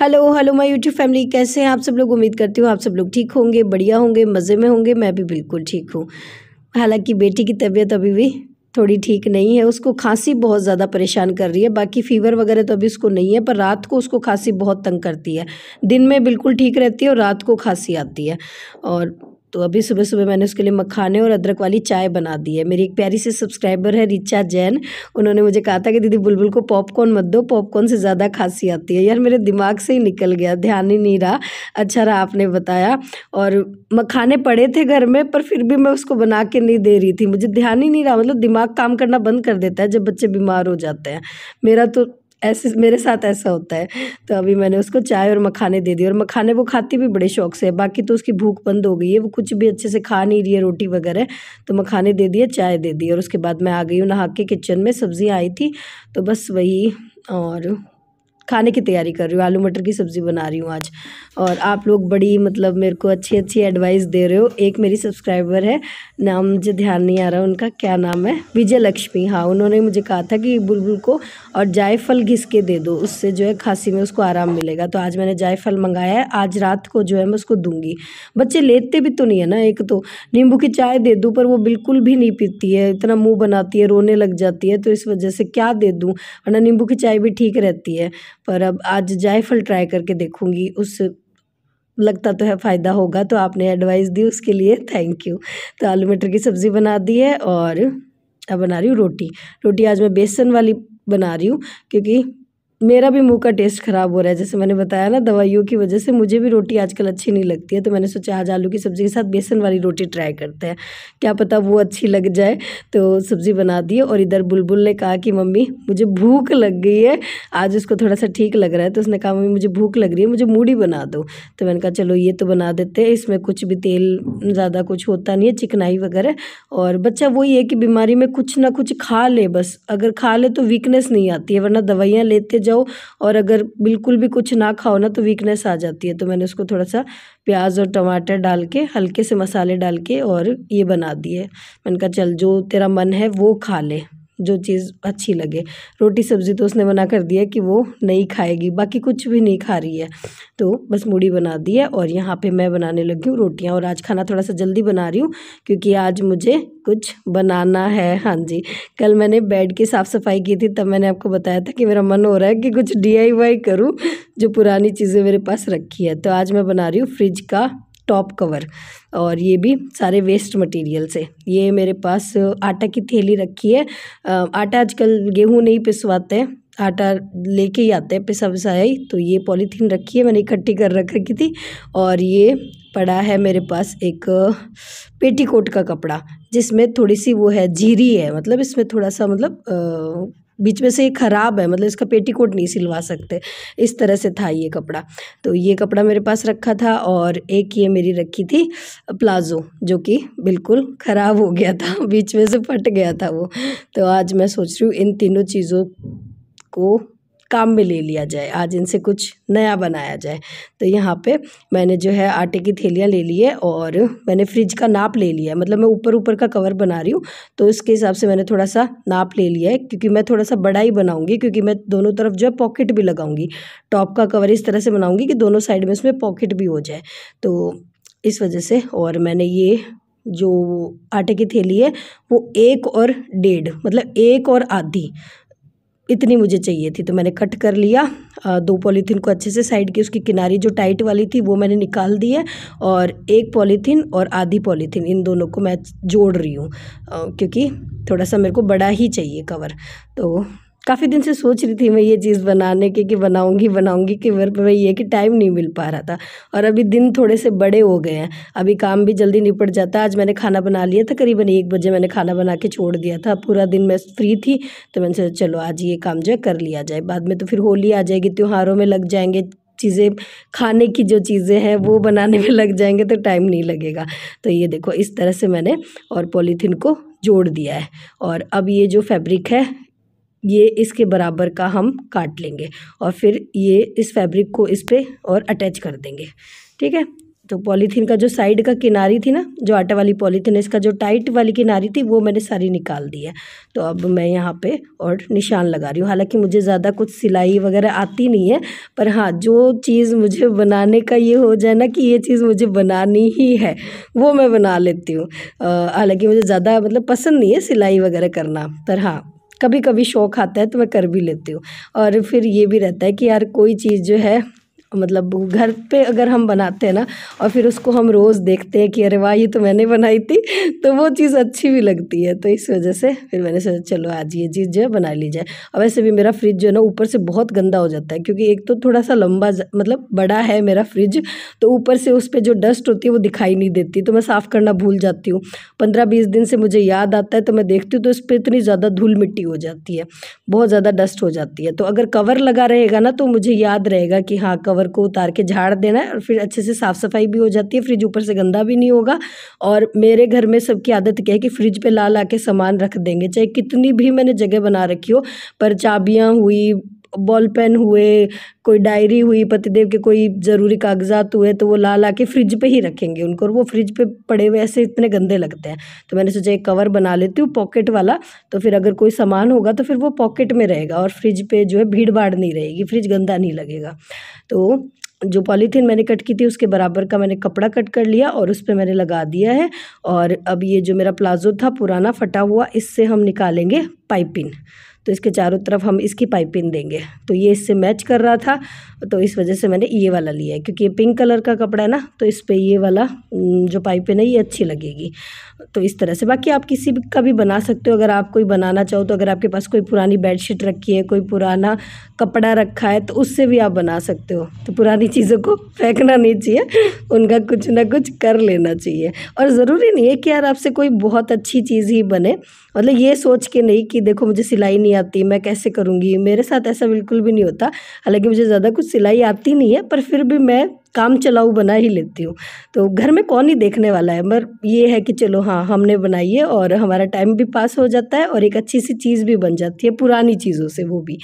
hello hello my YouTube family कैसे हैं आप सब लोग उम्मीद करती हूँ आप सब लोग ठीक होंगे बढ़िया होंगे मज़े में होंगे मैं भी बिल्कुल ठीक हूँ हालांकि बेटी की तबीयत अभी भी थोड़ी ठीक नहीं है उसको खांसी बहुत ज़्यादा परेशान कर रही है बाकी फीवर वगैरह तो अभी उसको नहीं है पर रात को उसको खांसी बहुत तंग करती है दिन में बिल्कुल ठीक रहती है और रात को खांसी आती है और तो अभी सुबह सुबह मैंने उसके लिए मखाने और अदरक वाली चाय बना दी है मेरी एक प्यारी सी सब्सक्राइबर है रिचा जैन उन्होंने मुझे कहा था कि दीदी बुलबुल को पॉपकॉर्न मत दो पॉपकॉर्न से ज़्यादा खांसी आती है यार मेरे दिमाग से ही निकल गया ध्यान ही नहीं रहा अच्छा रहा आपने बताया और मखाने पड़े थे घर में पर फिर भी मैं उसको बना के नहीं दे रही थी मुझे ध्यान ही नहीं रहा मतलब दिमाग काम करना बंद कर देता है जब बच्चे बीमार हो जाते हैं मेरा तो ऐसे मेरे साथ ऐसा होता है तो अभी मैंने उसको चाय और मखाने दे दिए और मखाने वो खाती भी बड़े शौक से है बाकी तो उसकी भूख बंद हो गई है वो कुछ भी अच्छे से खा नहीं रही है रोटी वगैरह तो मखाने दे दिए चाय दे दी और उसके बाद मैं आ गई हूँ नहा के किचन में सब्ज़ियाँ आई थी तो बस वही और खाने की तैयारी कर रही हूँ आलू मटर की सब्ज़ी बना रही हूँ आज और आप लोग बड़ी मतलब मेरे को अच्छी अच्छी एडवाइस दे रहे हो एक मेरी सब्सक्राइबर है नाम मुझे ध्यान नहीं आ रहा उनका क्या नाम है विजय लक्ष्मी हाँ उन्होंने मुझे कहा था कि बुलबुल को और जायफल घिस के दे दो उससे जो है खांसी में उसको आराम मिलेगा तो आज मैंने जायफल मंगाया है आज रात को जो है मैं उसको दूंगी बच्चे लेते भी तो नहीं है ना एक तो नींबू की चाय दे दूँ पर वो बिल्कुल भी नहीं पीती है इतना मुँह बनाती है रोने लग जाती है तो इस वजह से क्या दे दूँ वरना नींबू की चाय भी ठीक रहती है पर अब आज जायफल ट्राई करके देखूँगी उस लगता तो है फ़ायदा होगा तो आपने एडवाइस दी उसके लिए थैंक यू तो आलू मटर की सब्ज़ी बना दी है और अब बना रही हूँ रोटी रोटी आज मैं बेसन वाली बना रही हूँ क्योंकि मेरा भी मुंह का टेस्ट ख़राब हो रहा है जैसे मैंने बताया ना दवाइयों की वजह से मुझे भी रोटी आजकल अच्छी नहीं लगती है तो मैंने सोचा आज आलू की सब्ज़ी के साथ बेसन वाली रोटी ट्राई करते हैं क्या पता वो अच्छी लग जाए तो सब्ज़ी बना दिए और इधर बुलबुल ने कहा कि मम्मी मुझे भूख लग गई है आज उसको थोड़ा सा ठीक लग रहा है तो उसने कहा मम्मी मुझे भूख लग रही है मुझे मूढ़ी बना दो तो मैंने कहा चलो ये तो बना देते हैं इसमें कुछ भी तेल ज़्यादा कुछ होता नहीं है चिकनाई वगैरह और बच्चा वही है कि बीमारी में कुछ ना कुछ खा ले बस अगर खा ले तो वीकनेस नहीं आती है वरना दवाइयाँ लेते जाओ और अगर बिल्कुल भी कुछ ना खाओ ना तो वीकनेस आ जाती है तो मैंने उसको थोड़ा सा प्याज और टमाटर डाल के हल्के से मसाले डाल के और ये बना दिए मैंने कहा चल जो तेरा मन है वो खा ले जो चीज़ अच्छी लगे रोटी सब्ज़ी तो उसने बना कर दिया कि वो नहीं खाएगी बाकी कुछ भी नहीं खा रही है तो बस मूढ़ी बना दी है और यहाँ पे मैं बनाने लगी हूँ रोटियाँ और आज खाना थोड़ा सा जल्दी बना रही हूँ क्योंकि आज मुझे कुछ बनाना है हाँ जी कल मैंने बेड की साफ़ सफाई की थी तब मैंने आपको बताया था कि मेरा मन हो रहा है कि कुछ डी आई वाई करूँ जो पुरानी चीज़ें मेरे पास रखी है तो आज मैं बना रही हूँ फ्रिज का टॉप कवर और ये भी सारे वेस्ट मटेरियल से ये मेरे पास आटा की थैली रखी है आटा आजकल गेहूँ नहीं पिसवाते हैं आटा लेके ही आते हैं पिसा ही तो ये पॉलीथीन रखी है मैंने इकट्ठी कर रख रखी थी और ये पड़ा है मेरे पास एक पेटीकोट का कपड़ा जिसमें थोड़ी सी वो है जीरी है मतलब इसमें थोड़ा सा मतलब आ, बीच में से ये ख़राब है मतलब इसका पेटीकोट नहीं सिलवा सकते इस तरह से था ये कपड़ा तो ये कपड़ा मेरे पास रखा था और एक ये मेरी रखी थी प्लाज़ो जो कि बिल्कुल ख़राब हो गया था बीच में से फट गया था वो तो आज मैं सोच रही हूँ इन तीनों चीज़ों को काम में ले लिया जाए आज इनसे कुछ नया बनाया जाए तो यहाँ पे मैंने जो है आटे की थैलियाँ ले ली है और मैंने फ्रिज का नाप ले लिया है मतलब मैं ऊपर ऊपर का कवर बना रही हूँ तो इसके हिसाब से मैंने थोड़ा सा नाप ले लिया है क्योंकि मैं थोड़ा सा बड़ा ही बनाऊँगी क्योंकि मैं दोनों तरफ जो है पॉकेट भी लगाऊँगी टॉप का कवर इस तरह से बनाऊँगी कि दोनों साइड में उसमें पॉकेट भी हो जाए तो इस वजह से और मैंने ये जो आटे की थैली है वो एक और डेढ़ मतलब एक और आधी इतनी मुझे चाहिए थी तो मैंने कट कर लिया दो पॉलीथीन को अच्छे से साइड की उसकी किनारी जो टाइट वाली थी वो मैंने निकाल दी है और एक पॉलीथीन और आधी पॉलीथीन इन दोनों को मैं जोड़ रही हूँ क्योंकि थोड़ा सा मेरे को बड़ा ही चाहिए कवर तो काफ़ी दिन से सोच रही थी मैं ये चीज़ बनाने की कि बनाऊँगी बनाऊंगी कि मेरे पर ये कि टाइम नहीं मिल पा रहा था और अभी दिन थोड़े से बड़े हो गए हैं अभी काम भी जल्दी निपट जाता आज मैंने खाना बना लिया था करीबन एक बजे मैंने खाना बना के छोड़ दिया था पूरा दिन मैं फ्री थी तो मैंने सोचा चलो आज ये काम जो है कर लिया जाए बाद में तो फिर होली आ जाएगी त्योहारों में लग जाएंगे चीज़ें खाने की जो चीज़ें हैं वो बनाने में लग जाएंगे तो टाइम नहीं लगेगा तो ये देखो इस तरह से मैंने और पॉलीथीन को जोड़ दिया है और अब ये जो फैब्रिक है ये इसके बराबर का हम काट लेंगे और फिर ये इस फैब्रिक को इस पर और अटैच कर देंगे ठीक है तो पॉलीथीन का जो साइड का किनारी थी ना जो आटे वाली पॉलीथीन है इसका जो टाइट वाली किनारी थी वो मैंने सारी निकाल दी है तो अब मैं यहाँ पे और निशान लगा रही हूँ हालांकि मुझे ज़्यादा कुछ सिलाई वगैरह आती नहीं है पर हाँ जो चीज़ मुझे बनाने का ये हो जाए ना कि ये चीज़ मुझे बनानी ही है वो मैं बना लेती हूँ हालाँकि मुझे ज़्यादा मतलब पसंद नहीं है सिलाई वगैरह करना पर हाँ कभी कभी शौक आता है तो मैं कर भी लेती हूँ और फिर ये भी रहता है कि यार कोई चीज़ जो है मतलब घर पे अगर हम बनाते हैं ना और फिर उसको हम रोज़ देखते हैं कि अरे वाह ये तो मैंने बनाई थी तो वो चीज़ अच्छी भी लगती है तो इस वजह से फिर मैंने सोचा चलो आज ये चीज़ जो है बना ली जाए और वैसे भी मेरा फ्रिज जो है ना ऊपर से बहुत गंदा हो जाता है क्योंकि एक तो थोड़ा सा लंबा मतलब बड़ा है मेरा फ्रिज तो ऊपर से उस पर जो डस्ट होती है वो दिखाई नहीं देती तो मैं साफ़ करना भूल जाती हूँ पंद्रह बीस दिन से मुझे याद आता है तो मैं देखती हूँ तो उस पर इतनी ज़्यादा धूल मिट्टी हो जाती है बहुत ज़्यादा डस्ट हो जाती है तो अगर कवर लगा रहेगा ना तो मुझे याद रहेगा कि हाँ कवर कवर को उतार के झाड़ देना है और फिर अच्छे से साफ़ सफाई भी हो जाती है फ्रिज ऊपर से गंदा भी नहीं होगा और मेरे घर में सबकी आदत क्या है कि फ्रिज पे ला ला के सामान रख देंगे चाहे कितनी भी मैंने जगह बना रखी हो पर चाबियाँ हुई बॉल पेन हुए कोई डायरी हुई पतिदेव के कोई ज़रूरी कागजात हुए तो वो ला ला के फ्रिज पे ही रखेंगे उनको और वो फ्रिज पे पड़े हुए ऐसे इतने गंदे लगते हैं तो मैंने सोचा एक कवर बना लेती हूँ पॉकेट वाला तो फिर अगर कोई सामान होगा तो फिर वो पॉकेट में रहेगा और फ्रिज पे जो है भीड़ भाड़ नहीं रहेगी फ्रिज गंदा नहीं लगेगा तो जो पॉलीथीन मैंने कट की थी उसके बराबर का मैंने कपड़ा कट कर लिया और उस पर मैंने लगा दिया है और अब ये जो मेरा प्लाजो था पुराना फटा हुआ इससे हम निकालेंगे पाइपिंग तो इसके चारों तरफ हम इसकी पाइपिंग देंगे तो ये इससे मैच कर रहा था तो इस वजह से मैंने ये वाला लिया है क्योंकि ये पिंक कलर का कपड़ा है ना तो इस पर ये वाला जो पाइपिंग है ये अच्छी लगेगी तो इस तरह से बाकी आप किसी का भी बना सकते हो अगर आप कोई बनाना चाहो तो अगर आपके पास कोई पुरानी बेडशीट रखी है कोई पुराना कपड़ा रखा है तो उससे भी आप बना सकते हो तो पुरानी चीज़ों को फेंकना नहीं चाहिए उनका कुछ ना कुछ कर लेना चाहिए और ज़रूरी नहीं है कि यार आपसे कोई बहुत अच्छी चीज़ ही बने मतलब ये सोच के नहीं कि देखो मुझे सिलाई नहीं आती मैं कैसे करूँगी मेरे साथ ऐसा बिल्कुल भी नहीं होता हालांकि मुझे ज़्यादा कुछ सिलाई आती नहीं है पर फिर भी मैं काम चलाऊ बना ही लेती हूँ तो घर में कौन ही देखने वाला है मगर ये है कि चलो हाँ हमने बनाई है और हमारा टाइम भी पास हो जाता है और एक अच्छी सी चीज़ भी बन जाती है पुरानी चीज़ों से वो भी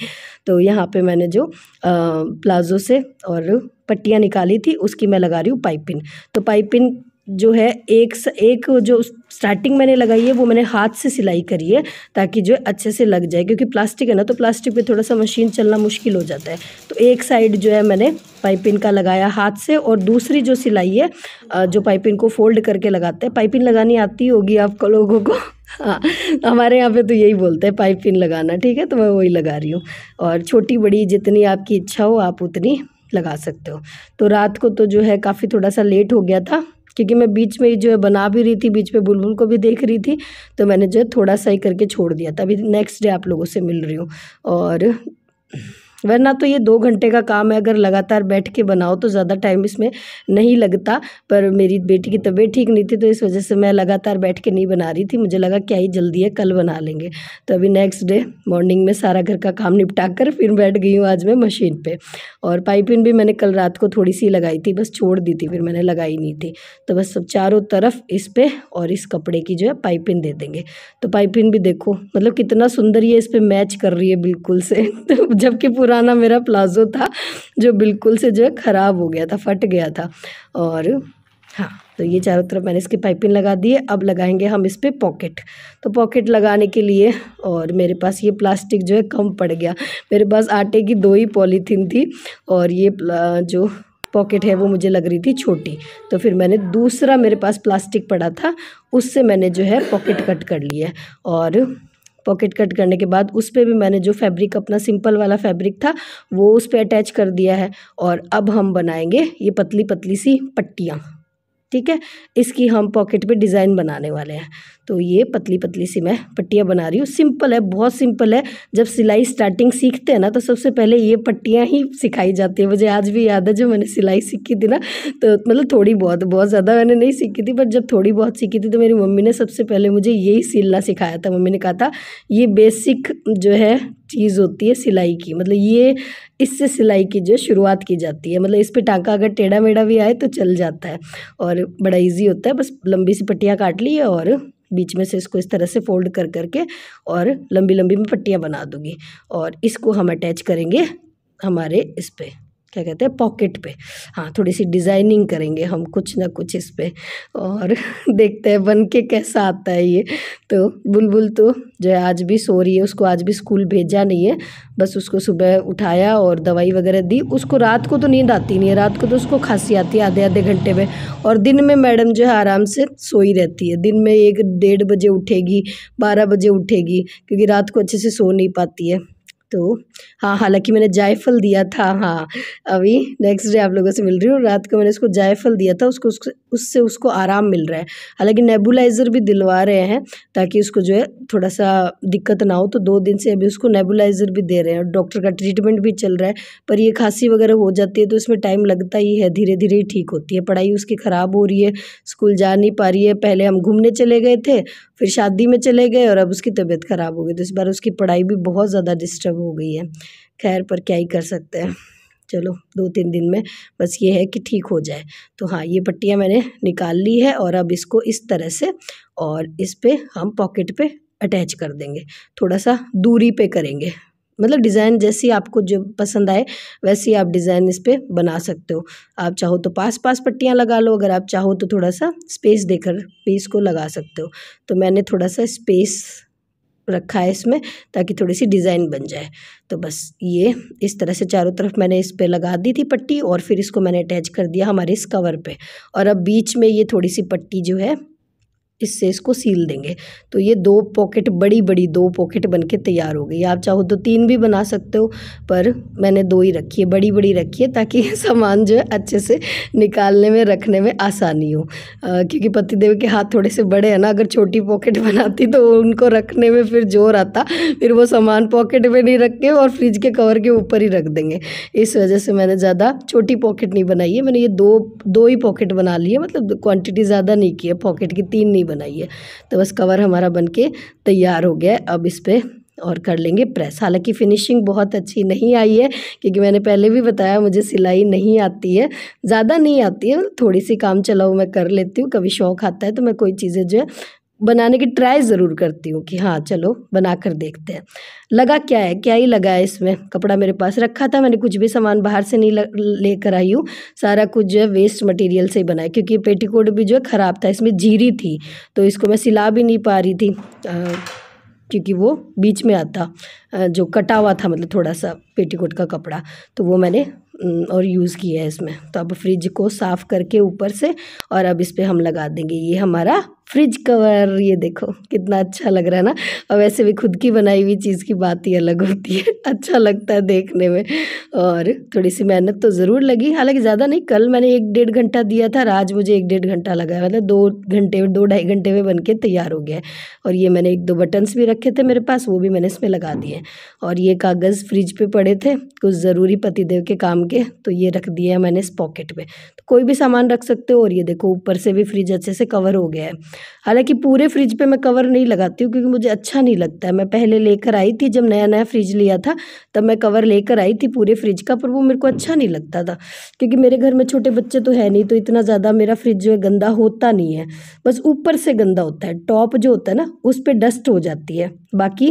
तो यहाँ पे मैंने जो प्लाजो से और पट्टियाँ निकाली थी उसकी मैं लगा रही हूँ पाइपिन तो पाइपिन जो है एक एक जो स्टार्टिंग मैंने लगाई है वो मैंने हाथ से सिलाई करी है ताकि जो अच्छे से लग जाए क्योंकि प्लास्टिक है ना तो प्लास्टिक पे थोड़ा सा मशीन चलना मुश्किल हो जाता है तो एक साइड जो है मैंने पाइपिन का लगाया हाथ से और दूसरी जो सिलाई है जो पाइपिंग को फोल्ड करके लगाते हैं पाइपिन लगानी आती होगी आपको लोगों को हाँ हमारे यहाँ पे तो यही बोलते हैं पाइप पिन लगाना ठीक है तो मैं वही लगा रही हूँ और छोटी बड़ी जितनी आपकी इच्छा हो आप उतनी लगा सकते हो तो रात को तो जो है काफ़ी थोड़ा सा लेट हो गया था क्योंकि मैं बीच में जो है बना भी रही थी बीच में बुलबुल को भी देख रही थी तो मैंने जो है थोड़ा सा ही करके छोड़ दिया था अभी नेक्स्ट डे आप लोगों से मिल रही हूँ और वरना तो ये दो घंटे का काम है अगर लगातार बैठ के बनाओ तो ज़्यादा टाइम इसमें नहीं लगता पर मेरी बेटी की तबीयत ठीक नहीं थी तो इस वजह से मैं लगातार बैठ के नहीं बना रही थी मुझे लगा क्या ही जल्दी है कल बना लेंगे तो अभी नेक्स्ट डे मॉर्निंग में सारा घर का काम निपटा कर फिर बैठ गई हूँ आज मैं मशीन पर और पाइपिंग भी मैंने कल रात को थोड़ी सी लगाई थी बस छोड़ दी थी फिर मैंने लगाई नहीं थी तो बस सब चारों तरफ इस पर और इस कपड़े की जो है पाइपिंग दे देंगे तो पाइपिंग भी देखो मतलब कितना सुंदर ये इस पर मैच कर रही है बिल्कुल से तो जबकि पूरा पुराना मेरा प्लाजो था जो बिल्कुल से जो है ख़राब हो गया था फट गया था और हाँ तो ये चारों तरफ मैंने इसकी पाइपिंग लगा दी है अब लगाएंगे हम इस पर पॉकेट तो पॉकेट लगाने के लिए और मेरे पास ये प्लास्टिक जो है कम पड़ गया मेरे पास आटे की दो ही पॉलीथीन थी और ये जो पॉकेट है वो मुझे लग रही थी छोटी तो फिर मैंने दूसरा मेरे पास प्लास्टिक पड़ा था उससे मैंने जो है पॉकेट कट कर लिया और पॉकेट कट करने के बाद उस पर भी मैंने जो फैब्रिक अपना सिंपल वाला फैब्रिक था वो उस पर अटैच कर दिया है और अब हम बनाएंगे ये पतली पतली सी पट्टियाँ ठीक है इसकी हम पॉकेट पे डिज़ाइन बनाने वाले हैं तो ये पतली पतली सी मैं पट्टियाँ बना रही हूँ सिंपल है बहुत सिंपल है जब सिलाई स्टार्टिंग सीखते हैं ना तो सबसे पहले ये पट्टियाँ ही सिखाई जाती है मुझे आज भी याद है जो मैंने सिलाई सीखी थी ना तो मतलब थोड़ी बहुत बहुत ज़्यादा मैंने नहीं सीखी थी बट जब थोड़ी बहुत सीखी थी तो मेरी मम्मी ने सबसे पहले मुझे यही सिलना सिखाया था मम्मी ने कहा था ये बेसिक जो है चीज़ होती है सिलाई की मतलब ये इससे सिलाई की जो शुरुआत की जाती है मतलब इस पे टाँका अगर टेढ़ा मेढ़ा भी आए तो चल जाता है और बड़ा इजी होता है बस लंबी सी पट्टियाँ काट ली और बीच में से इसको इस तरह से फोल्ड कर करके और लंबी लंबी में पट्टियाँ बना दूँगी और इसको हम अटैच करेंगे हमारे इस पर क्या कहते हैं पॉकेट पे हाँ थोड़ी सी डिज़ाइनिंग करेंगे हम कुछ ना कुछ इस पर और देखते हैं बन के कैसा आता है ये तो बुलबुल बुल तो जो है आज भी सो रही है उसको आज भी स्कूल भेजा नहीं है बस उसको सुबह उठाया और दवाई वगैरह दी उसको रात को तो नींद आती नहीं है रात को तो उसको खांसी आती है आधे आधे घंटे में और दिन में मैडम जो है आराम से सोई रहती है दिन में एक डेढ़ बजे उठेगी बारह बजे उठेगी क्योंकि रात को अच्छे से सो नहीं पाती है तो हाँ हालांकि मैंने जायफल दिया था हाँ अभी नेक्स्ट डे आप लोगों से मिल रही हूँ रात को मैंने उसको जायफल दिया था उसको उससे उसको आराम मिल रहा है हालांकि नेबुलाइज़र भी दिलवा रहे हैं ताकि उसको जो है थोड़ा सा दिक्कत ना हो तो दो दिन से अभी उसको नेबुलाइज़र भी दे रहे हैं और डॉक्टर का ट्रीटमेंट भी चल रहा है पर ये खांसी वगैरह हो जाती है तो इसमें टाइम लगता ही है धीरे धीरे ही ठीक होती है पढ़ाई उसकी ख़राब हो रही है स्कूल जा नहीं पा रही है पहले हम घूमने चले गए थे फिर शादी में चले गए और अब उसकी तबीयत ख़राब हो गई तो इस बार उसकी पढ़ाई भी बहुत ज़्यादा डिस्टर्ब हो गई है खैर पर क्या ही कर सकते हैं चलो दो तीन दिन में बस ये है कि ठीक हो जाए तो हाँ ये पट्टियाँ मैंने निकाल ली है और अब इसको इस तरह से और इस पर हम पॉकेट पर अटैच कर देंगे थोड़ा सा दूरी पर करेंगे मतलब डिज़ाइन जैसी आपको जो पसंद आए वैसी आप डिज़ाइन इस पर बना सकते हो आप चाहो तो पास पास पट्टियाँ लगा लो अगर आप चाहो तो थोड़ा सा स्पेस देकर भी इसको लगा सकते हो तो मैंने थोड़ा सा स्पेस रखा है इसमें ताकि थोड़ी सी डिज़ाइन बन जाए तो बस ये इस तरह से चारों तरफ मैंने इस पर लगा दी थी पट्टी और फिर इसको मैंने अटैच कर दिया हमारे इस कवर पे और अब बीच में ये थोड़ी सी पट्टी जो है इससे इसको सील देंगे तो ये दो पॉकेट बड़ी बड़ी दो पॉकेट बन के तैयार हो गई आप चाहो तो तीन भी बना सकते हो पर मैंने दो ही रखी है बड़ी बड़ी रखी है ताकि सामान जो है अच्छे से निकालने में रखने में आसानी हो आ, क्योंकि पतिदेव के हाथ थोड़े से बड़े हैं ना अगर छोटी पॉकेट बनाती तो उनको रखने में फिर जोर आता फिर वो सामान पॉकेट में नहीं रख के और फ्रिज के कवर के ऊपर ही रख देंगे इस वजह से मैंने ज़्यादा छोटी पॉकेट नहीं बनाई है मैंने ये दो दो ही पॉकेट बना ली है मतलब क्वान्टिटी ज़्यादा नहीं की है पॉकेट की तीन नहीं नहीं बनाई है तो बस कवर हमारा बन के तैयार हो गया अब इस पर और कर लेंगे प्रेस हालांकि फिनिशिंग बहुत अच्छी नहीं आई है क्योंकि मैंने पहले भी बताया मुझे सिलाई नहीं आती है ज़्यादा नहीं आती है थोड़ी सी काम चलाऊ मैं कर लेती हूँ कभी शौक आता है तो मैं कोई चीज़ें जो है बनाने की ट्राई ज़रूर करती हूँ कि हाँ चलो बना कर देखते हैं लगा क्या है क्या ही लगा है इसमें कपड़ा मेरे पास रखा था मैंने कुछ भी सामान बाहर से नहीं लेकर आई हूँ सारा कुछ जो है वेस्ट मटेरियल से ही बनाया क्योंकि पेटीकोट भी जो है ख़राब था इसमें जीरी थी तो इसको मैं सिला भी नहीं पा रही थी आ, क्योंकि वो बीच में आता जो कटा हुआ था मतलब थोड़ा सा पेटीकोट का कपड़ा तो वो मैंने और यूज़ किया है इसमें तो अब फ्रिज को साफ़ करके ऊपर से और अब इस पर हम लगा देंगे ये हमारा फ्रिज कवर ये देखो कितना अच्छा लग रहा है ना और वैसे भी खुद की बनाई हुई चीज़ की बात ही अलग होती है अच्छा लगता है देखने में और थोड़ी सी मेहनत तो ज़रूर लगी हालांकि ज़्यादा नहीं कल मैंने एक डेढ़ घंटा दिया था आज मुझे एक डेढ़ घंटा लगा है मतलब दो घंटे में दो ढाई घंटे में बन के तैयार हो गया है और ये मैंने एक दो बटन्स भी रखे थे मेरे पास वो भी मैंने इसमें लगा दिए और ये कागज़ फ्रिज पर पड़े थे कुछ ज़रूरी पतिदेव के काम के तो ये रख दिया है मैंने इस पॉकेट में तो कोई भी सामान रख सकते हो और ये देखो ऊपर से भी फ्रिज अच्छे से कवर हो गया है हालांकि पूरे फ्रिज पे मैं कवर नहीं लगाती हूँ क्योंकि मुझे अच्छा नहीं लगता है मैं पहले लेकर आई थी जब नया नया फ्रिज लिया था तब मैं कवर लेकर आई थी पूरे फ्रिज का पर वो मेरे को अच्छा नहीं लगता था क्योंकि मेरे घर में छोटे बच्चे तो है नहीं तो इतना ज़्यादा मेरा फ्रिज जो है गंदा होता नहीं है बस ऊपर से गंदा होता है टॉप जो होता है ना उस पर डस्ट हो जाती है बाकी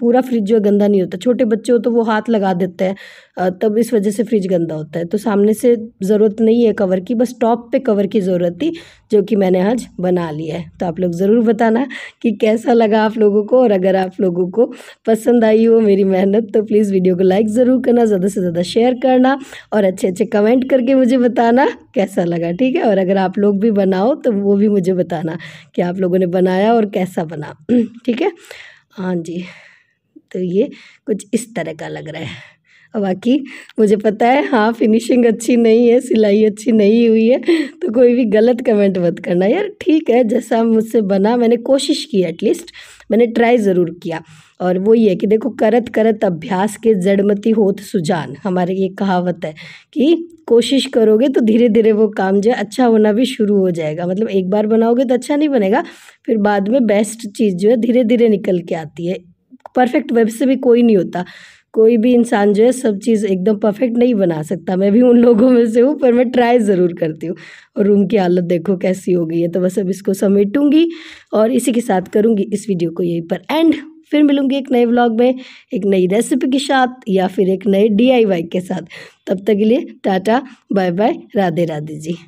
पूरा फ्रिज जो है गंदा नहीं होता छोटे बच्चे हो तो वो हाथ लगा देते हैं तब इस वजह से फ्रिज गंदा होता है तो सामने से ज़रूरत नहीं है कवर की बस टॉप पे कवर की ज़रूरत थी जो कि मैंने आज बना लिया है तो आप लोग ज़रूर बताना कि कैसा लगा आप लोगों को और अगर आप लोगों को पसंद आई हो मेरी मेहनत तो प्लीज़ वीडियो को लाइक ज़रूर करना ज़्यादा से ज़्यादा शेयर करना और अच्छे अच्छे कमेंट करके मुझे बताना कैसा लगा ठीक है और अगर आप लोग भी बनाओ तो वो भी मुझे बताना कि आप लोगों ने बनाया और कैसा बना ठीक है हाँ जी तो ये कुछ इस तरह का लग रहा है बाकी मुझे पता है हाँ फिनिशिंग अच्छी नहीं है सिलाई अच्छी नहीं हुई है तो कोई भी गलत कमेंट मत करना यार ठीक है जैसा मुझसे बना मैंने कोशिश की एटलीस्ट मैंने ट्राई ज़रूर किया और वो ये कि देखो करत करत अभ्यास के जड़मती होत सुजान हमारे ये कहावत है कि कोशिश करोगे तो धीरे धीरे वो काम जो है अच्छा होना भी शुरू हो जाएगा मतलब एक बार बनाओगे तो अच्छा नहीं बनेगा फिर बाद में बेस्ट चीज़ जो है धीरे धीरे निकल के आती है परफेक्ट वेब से भी कोई नहीं होता कोई भी इंसान जो है सब चीज़ एकदम परफेक्ट नहीं बना सकता मैं भी उन लोगों में से हूँ पर मैं ट्राई ज़रूर करती हूँ और रूम की हालत देखो कैसी हो गई है तो बस अब इसको समेटूंगी और इसी के साथ करूँगी इस वीडियो को यहीं पर एंड फिर मिलूंगी एक नए ब्लॉग में एक नई रेसिपी के साथ या फिर एक नए डी के साथ तब तक के लिए tata bye bye Radhe Radhe जी